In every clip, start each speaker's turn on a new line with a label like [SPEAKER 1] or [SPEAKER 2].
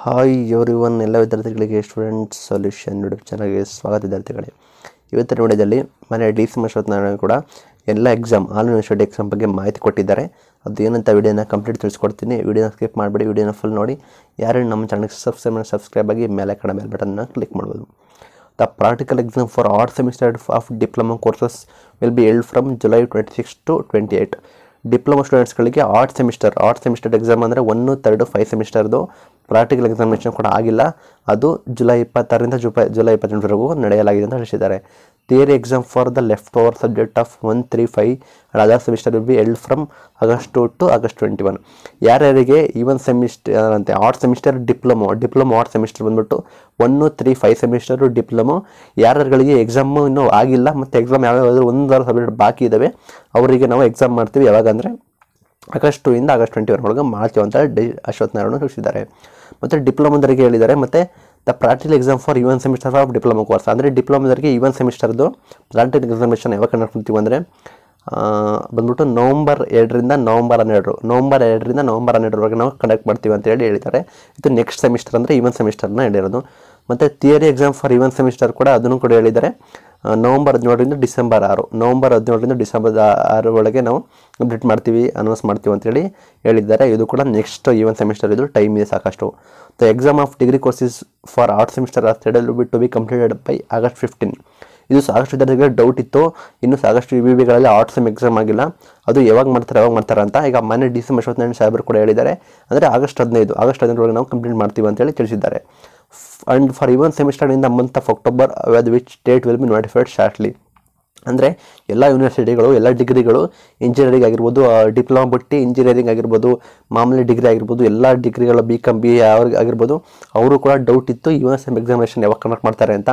[SPEAKER 1] hi every one ಎಲ್ಲ ವಿದ್ಯಾರ್ಥಿಗಳಿಗೆ student solution YouTube ಚಾನಲ್ಗೆ ಸ್ವಾಗತ ವಿದ್ಯಾರ್ಥಿಗಳೇ ಇವತ್ತಿನ ವಿಡಿಯೋದಲ್ಲಿ ಮನೆ ಡಿ ಸಿ ಮಶ್ವತ್ನಾರಾಯಣ ಕೂಡ ಎಲ್ಲ ಎಕ್ಸಾಮ್ ಆಲ್ ಯೂನಿವರ್ಸಿಟಿ ಎಕ್ಸಾಮ್ ಬಗ್ಗೆ ಮಾಹಿತಿ ಕೊಟ್ಟಿದ್ದಾರೆ ಅದು ಏನಂತ ವಿಡಿಯೋನ ಕಂಪ್ಲೀಟ್ ತಿಳಿಸ್ಕೊಡ್ತೀನಿ ವಿಡಿಯೋನ ಸ್ಕಿಪ್ ಮಾಡಿಬಿಡಿ ವಿಡಿಯೋನ ಫುಲ್ ನೋಡಿ ಯಾರು ನಮ್ಮ ಚಾನಲ್ಗೆ ಸಬ್ಸ್ಕ್ರೈಬ್ ಮಾಡಿ ಸಬ್ಸ್ಕ್ರೈಬ್ ಆಗಿ ಮೇಲೆ ಕಡೆ ಮೇಲೆ ಬಟನ್ನ ಕ್ಲಿಕ್ ಮಾಡ್ಬೋದು the practical exam for art semester of diploma courses will be held from July twenty six to twenty eight diploma ಸ್ಟೂಡೆಂಟ್ಸ್ಗಳಿಗೆ odd semester odd semester exam ಅಂದರೆ ಒನ್ನು ತರ್ಡು ಫೈವ್ ಸೆಮಿಸ್ಟರ್ದು ಪ್ರಾಕ್ಟಿಕಲ್ ಎಕ್ಸಾಮಿನೇಷನ್ ಕೂಡ ಆಗಿಲ್ಲ ಅದು July ಇಪ್ಪತ್ತಾರರಿಂದ July ಇಪ್ಪತ್ತೆಂಟರವರೆಗೂ ನಡೆಯಲಾಗಿದೆ ಅಂತ ತಿಳಿಸಿದ್ದಾರೆ theory exam for the leftover subject of 135 and other semester will be held from two to August twenty one ಯಾರ್ಯಾರಿಗೆ even semester ಅಂತೆ odd semester diploma diploma odd semester ಬಂದ್ಬಿಟ್ಟು one three five semester diploma ಯಾರ್ಯಾರಿಗೆ exam ಇನ್ನೂ ಆಗಿಲ್ಲ ಮತ್ತು exam ಯಾವ್ಯಾವ ಒಂದಾರು subject ಬಾಕಿ ಇದ್ದಾವೆ ಅವರಿಗೆ ನಾವು ಎಕ್ಸಾಮ್ ಮಾಡ್ತೀವಿ ಯಾವಾಗ ಅಂದರೆ ಆಗಸ್ಟ್ ಟೂ ಇಂದ ಆಗಸ್ಟ್ ಟ್ವೆಂಟಿ ಒನ್ ಒಳಗೆ ಮಾಡ್ತೀವಿ ಅಂತ ಡಿ ಅಶ್ವಥ್ ನಾರಾಯಣ ತಿಳಿಸಿದ್ದಾರೆ ಮತ್ತು ಡಿಪ್ಲೊಮೊದವರಿಗೆ ಹೇಳಿದ್ದಾರೆ ಮತ್ತು the practical exam for even semester of diploma course ಅಂದರೆ ಡಿಪ್ಲೊಮಾದವರಿಗೆ ಇವನ್ ಸೆಮಿಸ್ಟರ್ದು ಪ್ರಾಕ್ಟಿಕಲ್ ಎಕ್ಸಾಮಿನೇಷನ್ ಯಾವಾಗ ಕಂಡಕ್ಟ್ ಮಾಡ್ತೀವಿ ಅಂದರೆ ಬಂದ್ಬಿಟ್ಟು ನವಂಬರ್ ಎರಡರಿಂದ ನವಂಬರ್ ಹನ್ನೆರಡು ನವಂಬರ್ ಎರಡರಿಂದ ನವಂಬರ್ ಹನ್ನೆರಡರವರೆಗೆ ನಾವು ಕಂಡಕ್ಟ್ ಮಾಡ್ತೀವಿ ಅಂತ ಹೇಳಿ ಹೇಳ್ತಾರೆ ಇದು ನೆಕ್ಸ್ಟ್ ಸೆಮಿಸ್ಟರ್ ಅಂದರೆ ಇವನ್ ಸೆಮಿಸ್ಟರ್ನ ಹೇಳಿರೋದು ಮತ್ತು theory exam for even semester ಕೂಡ ಅದನ್ನು ಕೂಡ ಹೇಳಿದ್ದಾರೆ ನವಂಬರ್ ಹದಿನೇಳರಿಂದ ಡಿಸೆಂಬರ್ ಆರು ನವಂಬರ್ ಹದಿನೇಳರಿಂದ ಡಿಸೆಂಬರ್ ಆರು ಒಳಗೆ ನಾವು ಕಂಪ್ಲೀಟ್ ಮಾಡ್ತೀವಿ ಅನೌನ್ಸ್ ಮಾಡ್ತೀವಿ ಅಂತೇಳಿ ಹೇಳಿದ್ದಾರೆ ಇದು ಕೂಡ ನೆಕ್ಸ್ಟ್ ಇವನ್ ಸೆಮಿಸ್ಟರ್ ಇದು ಟೈಮ್ ಇದೆ ಸಾಕಷ್ಟು the exam of degree courses for art semester are scheduled be to be completed by August fifteen ಇದು ಸಾಕಷ್ಟು ವಿದ್ಯಾರ್ಥಿಗಳಿಗೆ ಡೌಟ್ ಇತ್ತು ಇನ್ನು ಸಾಕಷ್ಟು ವಿ ವಿ ಬಿಗಳಲ್ಲಿ ಆರ್ಟ್ಸ್ ಸೆಮ್ ಎಕ್ಸಾಮ್ ಆಗಿಲ್ಲ ಅದು ಯಾವಾಗ ಮಾಡ್ತಾರೆ ಯಾವಾಗ ಮಾಡ್ತಾರೆ ಅಂತ ಈಗ ಮೊನ್ನೆ ಡಿಸೆಂಬರ್ ಶಿವತ್ನಾರಾಯಣ ಸಾಹೇಬರು ಕೂಡ ಹೇಳಿದ್ದಾರೆ ಅಂದರೆ ಆಗಸ್ಟ್ ಹದಿನೈದು ಆಗಸ್ಟ್ ಹದಿನೈದರೊಳಗೆ ನಾವು ಕಂಪ್ಲೀಟ್ ಮಾಡ್ತೀವಿ ಅಂತೇಳಿ ತಿಳಿಸಿದ್ದಾರೆ and for even semester in the October of which date which be notified shortly ಅಂದರೆ ಎಲ್ಲ ಯೂನಿವರ್ಸಿಟಿಗಳು ಎಲ್ಲ ಡಿಗ್ರಿಗಳು ಇಂಜಿನಿಯರಿಂಗ್ ಆಗಿರ್ಬೋದು ಡಿಪ್ಲೊಮಾ ಬಿಟ್ಟು ಇಂಜಿನಿಯರಿಂಗ್ ಆಗಿರ್ಬೋದು ಮಾಮೂಲಿ ಡಿಗ್ರಿ ಆಗಿರ್ಬೋದು ಎಲ್ಲ ಡಿಗ್ರಿಗಳು ಬಿ ಕಾಮ್ ಬಿ ಎ ಅವ್ರಿಗೆ ಆಗಿರ್ಬೋದು ಅವರು ಕೂಡ ಡೌಟ್ ಇತ್ತು ಯು ಎನ್ ಎಮ್ ಎಕ್ಸಾಮಿನೇಷನ್ ಯಾವಾಗ ಕಂಡಕ್ಟ್ ಮಾಡ್ತಾರೆ ಅಂತ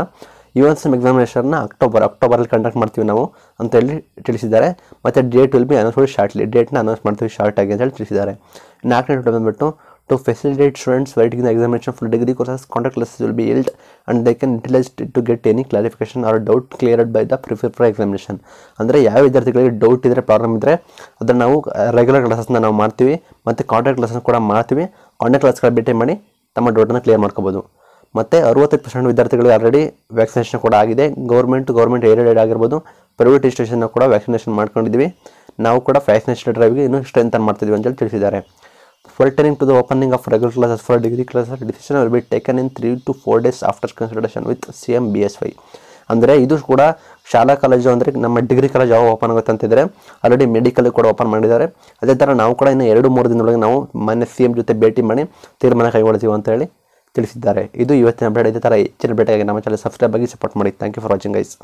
[SPEAKER 1] ಯು ಎನ್ ಎಮ್ ಎಕ್ಸಾಮಿನೇಷನ್ನ ಅಕ್ಟೋಬರ್ ಅಕ್ಟೋಬರಲ್ಲಿ ಕಂಡಕ್ಟ್ ಮಾಡ್ತೀವಿ ನಾವು ಅಂತೇಳಿ ತಿಳಿಸಿದ್ದಾರೆ ಮತ್ತು date will be announce shortly ಡೇಟ್ನ ಅನೌನ್ಸ್ ಮಾಡ್ತೀವಿ ಶಾರ್ಟಾಗಿ ಅಂತೇಳಿ ತಿಳಿಸಿದ್ದಾರೆ ನಾಲ್ಕನೇ ಡೇಟ್ ಬಂದುಬಿಟ್ಟು to facilitate students while taking full degree for degree courses, B classes will be held and they can utilize it to get any clarification or doubt prefer for examination ಅಂದರೆ ಯಾವ ವಿದ್ಯಾರ್ಥಿಗಳಿಗೆ doubt ಇದ್ದರೆ problem ಇದ್ದರೆ ಅದನ್ನು ನಾವು regular ಕ್ಲಾಸಸ್ನ ನಾವು ಮಾಡ್ತೀವಿ ಮತ್ತು ಕಾಂಟ್ರಾಕ್ಟ್ ಕ್ಲಾಸನ್ನು ಕೂಡ ಮಾಡ್ತೀವಿ ಕಾಂಟ್ಯಾಕ್ಟ್ ಕ್ಲಾಸ್ಗಳ ಭೇಟಿ ಮಾಡಿ ತಮ್ಮ ಡೌಟನ್ನು ಕ್ಲಿಯರ್ ಮಾಡ್ಕೋಬೋದು ಮತ್ತು ಅರುವತ್ತೈದು ಪರ್ಸೆಂಟ್ ವಿದ್ಯಾರ್ಥಿಗಳಿಗೆ ಆಲ್ರೆಡಿ ವ್ಯಾಕ್ಸಿನೇಷನ್ ಕೂಡ ಆಗಿದೆ ಗೌರ್ಮೆಂಟ್ ಗೌರ್ಮೆಂಟ್ ಏಡೆಡ್ ಆಗಿರ್ಬೋದು ಪ್ರೈವೇಟ್ ಇನ್ಸ್ಟಿಟ್ಯೂಷನ್ನ ಕೂಡ ವ್ಯಾಕ್ಸಿನೇಷನ್ ಮಾಡ್ಕೊಂಡಿದ್ವಿ ನಾವು ಕೂಡ ವ್ಯಾಕ್ಸಿನೇಷನ್ ಡ್ರೈವ್ಗೆ ಇನ್ನೂ ಸ್ಟ್ರೆಂತನ್ ಮಾಡ್ತಿದ್ವಿ ಅಂತೇಳಿ ತಿಳಿಸಿದ್ದಾರೆ returning to the opening of regular classes for degree classes decision will be taken in 3 to 4 days after consultation with CM BSY ಅಂದರೆ ಇದು ಕೂಡ ಶಾಲಾ ಕಾಲೇಜು ಅಂದರೆ ನಮ್ಮ ಡಿಗ್ರಿ ಕಾಲೇಜ್ ಯಾವ ಓಪನ್ ಆಗುತ್ತೆ ಅಂತಿದ್ರೆ ಆಲ್ರೆಡಿ ಮೆಡಿಕಲ್ ಕೂಡ ಓಪನ್ ಮಾಡಿದ್ದಾರೆ ಅದೇ ಥರ ನಾವು ಕೂಡ ಇನ್ನು ಎರಡು ಮೂರು ದಿನದೊಳಗೆ ನಾವು ಮೊನ್ನೆ ಸಿ ಜೊತೆ ಭೇಟಿ ಮಾಡಿ ತೀರ್ಮಾನ ಕೈಗೊಳ್ತೀವಿ ಅಂತ ಹೇಳಿ ತಿಳಿಸಿದ್ದಾರೆ ಇದು ಇವತ್ತಿನ ಅಪ್ಡೇಟ್ ಇದೇ ಥರ ಹೆಚ್ಚಿನ ಭೇಟಿಯಾಗಿ ನಮ್ಮ ಚಾನಲ್ ಸಬ್ಸ್ಕ್ರೈಬ್ ಆಗಿ ಸಪೋರ್ಟ್ ಮಾಡಿ thank you for watching guys